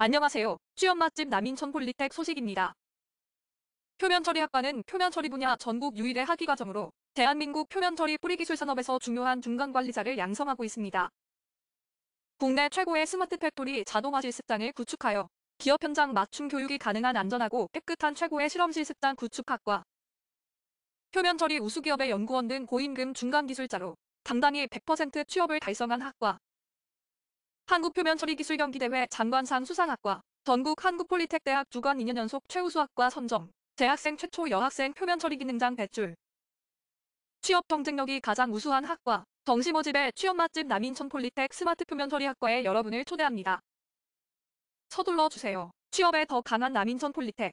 안녕하세요. 취업 맛집 남인천 폴리텍 소식입니다. 표면처리학과는 표면처리 분야 전국 유일의 학위과정으로 대한민국 표면처리 뿌리기술 산업에서 중요한 중간관리자를 양성하고 있습니다. 국내 최고의 스마트 팩토리 자동화 실습장을 구축하여 기업 현장 맞춤 교육이 가능한 안전하고 깨끗한 최고의 실험 실습장 구축학과 표면처리 우수기업의 연구원 등 고임금 중간기술자로 당당히 100% 취업을 달성한 학과 한국표면처리기술경기대회 장관상 수상학과, 전국 한국폴리텍대학 주관 2년 연속 최우수학과 선정, 재학생 최초 여학생 표면처리기능장 배출. 취업 경쟁력이 가장 우수한 학과, 정시모집의 취업 맛집 남인천 폴리텍 스마트 표면처리학과에 여러분을 초대합니다. 서둘러 주세요. 취업에 더 강한 남인천 폴리텍.